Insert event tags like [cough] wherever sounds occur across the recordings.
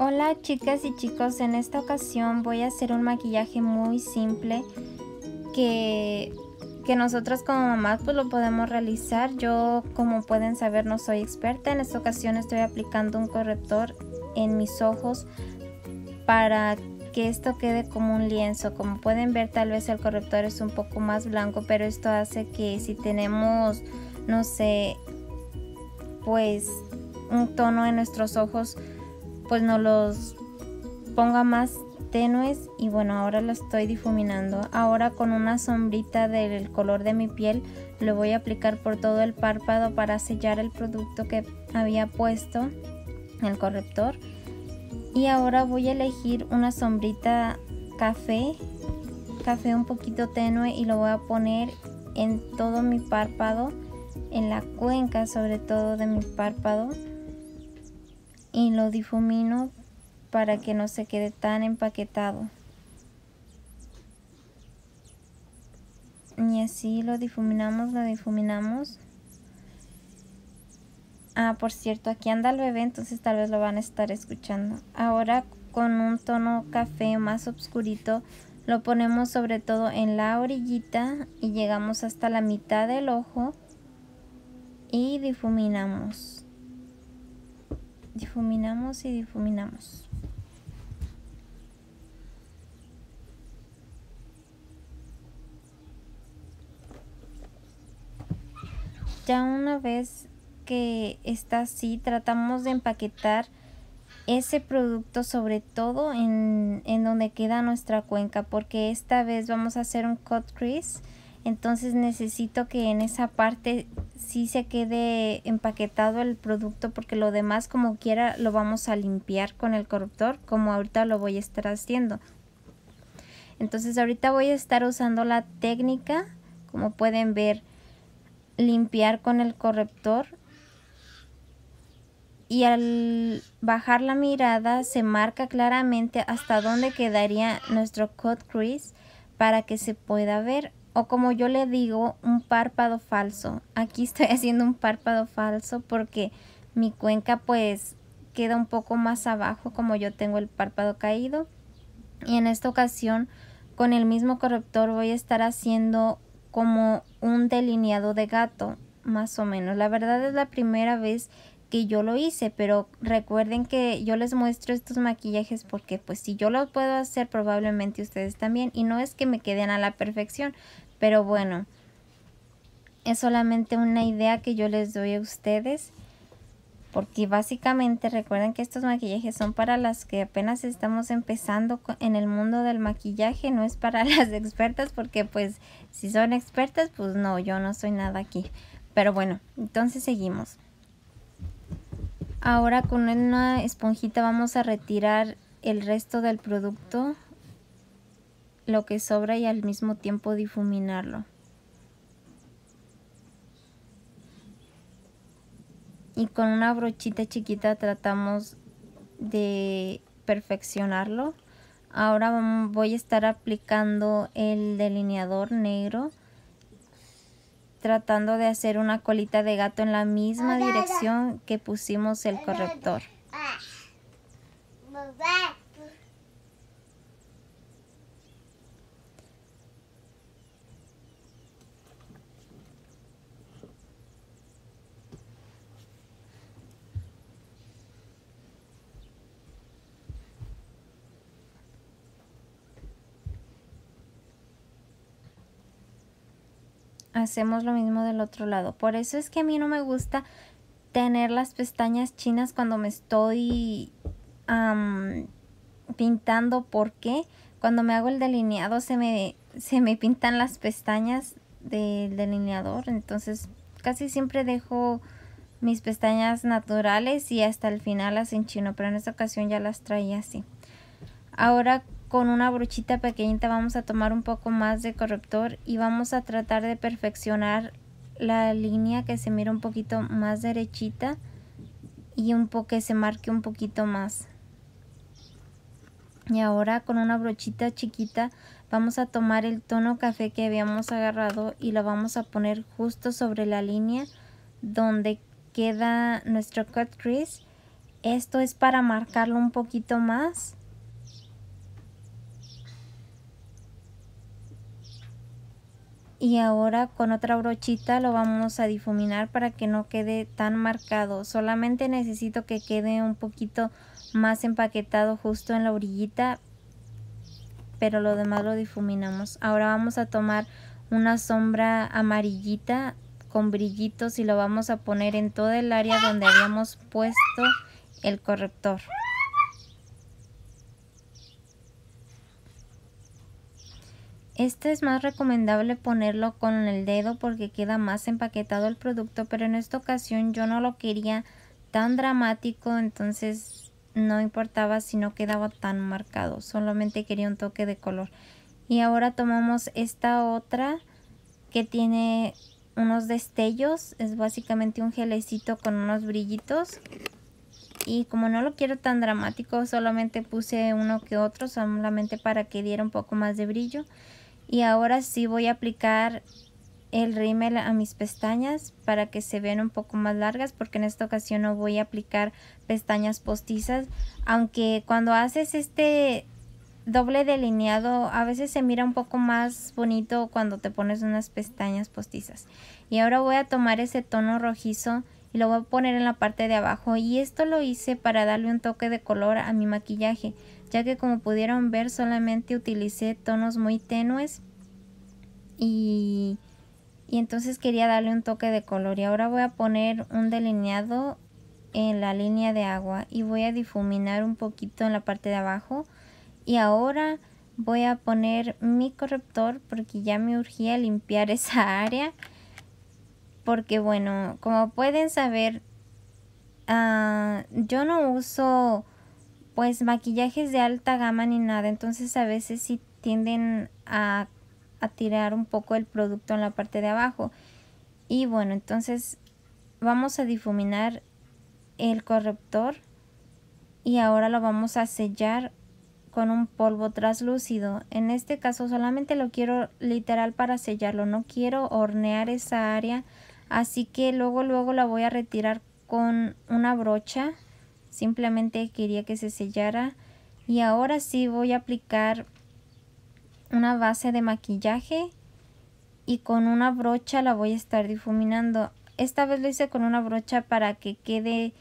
Hola chicas y chicos, en esta ocasión voy a hacer un maquillaje muy simple que, que nosotras como mamás pues lo podemos realizar. Yo como pueden saber no soy experta, en esta ocasión estoy aplicando un corrector en mis ojos para que esto quede como un lienzo. Como pueden ver tal vez el corrector es un poco más blanco, pero esto hace que si tenemos, no sé, pues un tono en nuestros ojos pues no los ponga más tenues y bueno ahora lo estoy difuminando ahora con una sombrita del color de mi piel lo voy a aplicar por todo el párpado para sellar el producto que había puesto el corrector y ahora voy a elegir una sombrita café café un poquito tenue y lo voy a poner en todo mi párpado en la cuenca sobre todo de mi párpado y lo difumino para que no se quede tan empaquetado. Y así lo difuminamos, lo difuminamos. Ah, por cierto, aquí anda el bebé, entonces tal vez lo van a estar escuchando. Ahora con un tono café más oscurito lo ponemos sobre todo en la orillita y llegamos hasta la mitad del ojo y difuminamos difuminamos y difuminamos. Ya una vez que está así, tratamos de empaquetar ese producto sobre todo en, donde queda nuestra cuenca porque esta vez vamos a hacer un cut crease entonces necesito que en esa parte si se quede empaquetado el producto porque lo demás como quiera lo vamos a limpiar con el corrector como ahorita lo voy a estar haciendo entonces ahorita voy a estar usando la técnica como pueden ver limpiar con el corrector y al bajar la mirada se marca claramente hasta dónde quedaría nuestro cut crease para que se pueda ver o como yo le digo, un párpado falso. Aquí [laughs] estoy haciendo un párpado falso porque mi cuenca pues queda un poco más abajo como yo tengo el párpado caído. Y en esta ocasión con el mismo corrector voy a estar haciendo como un delineado de gato, más o menos. La verdad es la primera vez que yo lo hice, pero recuerden que yo les muestro estos maquillajes porque pues si yo los puedo hacer probablemente ustedes también y no es que me queden a la perfección, pero bueno, es solamente una idea que yo les doy a ustedes porque básicamente recuerden que estos maquillajes son para las que apenas estamos empezando en el mundo del maquillaje, no es para [laughs] las expertas porque pues si son expertas pues no, yo no soy nada aquí, pero bueno, entonces seguimos. Ahora con una esponjita vamos a retirar el resto del producto, lo que sobra y al mismo tiempo difuminarlo. y con una brochita chiquita tratamos de perfeccionarlo. Ahora voy a estar aplicando el delineador negro tratando de hacer una colita de gato en la misma dirección que pusimos el corrector. hacemos lo mismo del otro lado. Por eso es que a mí no me gusta tener las pestañas chinas cuando me estoy pintando porque cuando me hago el delineado se me, se me pintan las pestañas del delineador. Entonces casi siempre dejo mis pestañas naturales y hasta el final las chino pero en esta ocasión ya las traía así. Ahora con una brochita pequeñita vamos a tomar un poco más de corrector y vamos a tratar de perfeccionar la línea que se mira un poquito más derechita y un poco que se marque un poquito más y ahora con una brochita chiquita vamos a tomar el tono café que habíamos agarrado y lo vamos a poner justo sobre la línea donde queda nuestro cut crease esto es para marcarlo un poquito más y ahora con otra brochita lo vamos a difuminar para que no quede tan marcado solamente necesito que quede un poquito más empaquetado justo en la orillita pero lo demás lo difuminamos ahora vamos a tomar una sombra amarillita con brillitos y lo vamos a poner en todo el área donde habíamos puesto el corrector Este es más recomendable ponerlo con el dedo porque queda más empaquetado el producto, pero en esta ocasión yo no lo quería tan dramático, entonces no importaba si no quedaba tan marcado, solamente quería un toque de color. Y ahora tomamos esta otra que tiene unos destellos, es básicamente un gelecito con unos brillitos. Y como no lo quiero tan dramático, solamente puse uno que otro, solamente para que diera un poco más de brillo. Y ahora sí voy a aplicar el rímel a mis pestañas para que se vean un poco más largas porque en esta ocasión no voy a aplicar pestañas postizas aunque cuando haces este doble delineado a veces se mira un poco más bonito cuando te pones unas pestañas postizas y ahora voy a tomar ese tono rojizo y lo voy a poner en la parte de abajo y esto lo hice para darle un toque de color a mi maquillaje ya que como pudieron ver solamente utilicé tonos muy tenues y, y entonces quería darle un toque de color y ahora voy a poner un delineado en la línea de agua y voy a difuminar un poquito en la parte de abajo y ahora voy a poner mi corrector porque ya me urgía limpiar [laughs] esa área porque bueno como pueden saber ah, yo no uso pues maquillajes de alta gama ni nada, entonces a veces sí tienden a, tirar un poco el producto en la parte de abajo. Y bueno, entonces vamos a difuminar el corrector y ahora lo vamos a sellar con un polvo traslúcido. En este caso solamente lo quiero literal para sellarlo, no quiero hornear esa área, así que luego luego la voy a retirar con una brocha simplemente quería que se sellara y ahora sí voy a aplicar una base de maquillaje y con una brocha la voy a estar difuminando esta vez lo hice con una brocha para que quede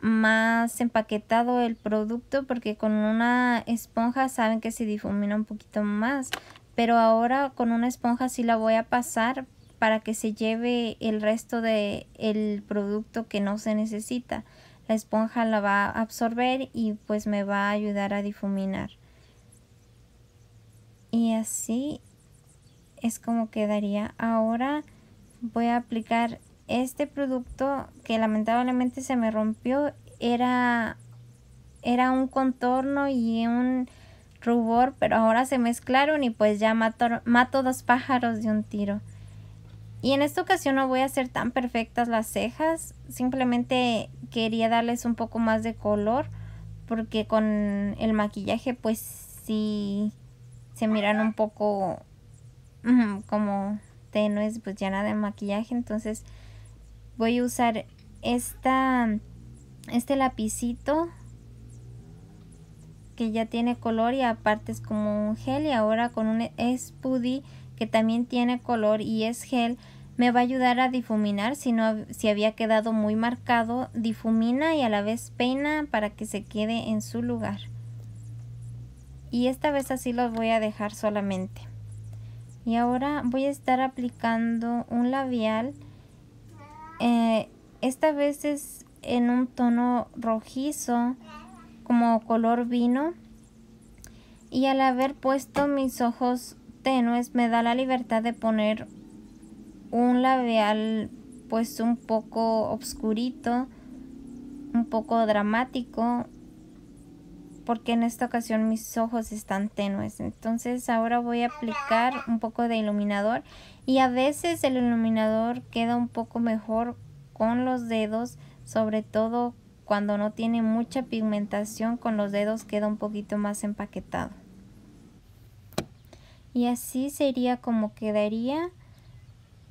más empaquetado el producto porque con una esponja saben que se difumina un poquito más pero ahora con una esponja sí la voy a pasar para que se lleve el resto del el producto que no se necesita la esponja la va a absorber y pues me va a ayudar a difuminar. Y así es como quedaría. Ahora voy a aplicar este producto que lamentablemente se me rompió. Era, era un contorno y un rubor, pero ahora se mezclaron y pues ya mato dos pájaros de un tiro. Y en esta ocasión no voy a hacer tan perfectas las cejas, simplemente quería darles un poco más de color porque con el maquillaje pues sí se miran un poco como tenues, pues ya nada de maquillaje, entonces voy a usar esta, este lapicito que ya tiene color y aparte es como un gel y ahora con un y e-, que también tiene color y es gel, me va a ayudar a difuminar si, no, si había quedado muy marcado, difumina y a la vez peina para que se quede en su lugar. Y esta vez así los voy a dejar solamente. Y ahora voy a estar aplicando un labial. Eh, esta vez es en un tono rojizo, como color vino. Y al haber puesto mis ojos tenues me da la libertad de poner un labial pues un poco oscurito un poco dramático, porque en esta ocasión mis ojos están tenues. Entonces ahora voy a aplicar un poco de iluminador y a veces el iluminador queda un poco mejor con los dedos, sobre todo cuando no tiene mucha pigmentación con los dedos queda un poquito más empaquetado y así sería como quedaría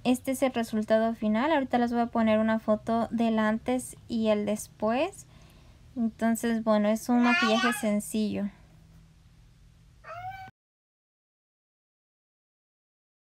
este es el resultado final ahorita les voy a poner una foto del antes y el después entonces bueno es un maquillaje sencillo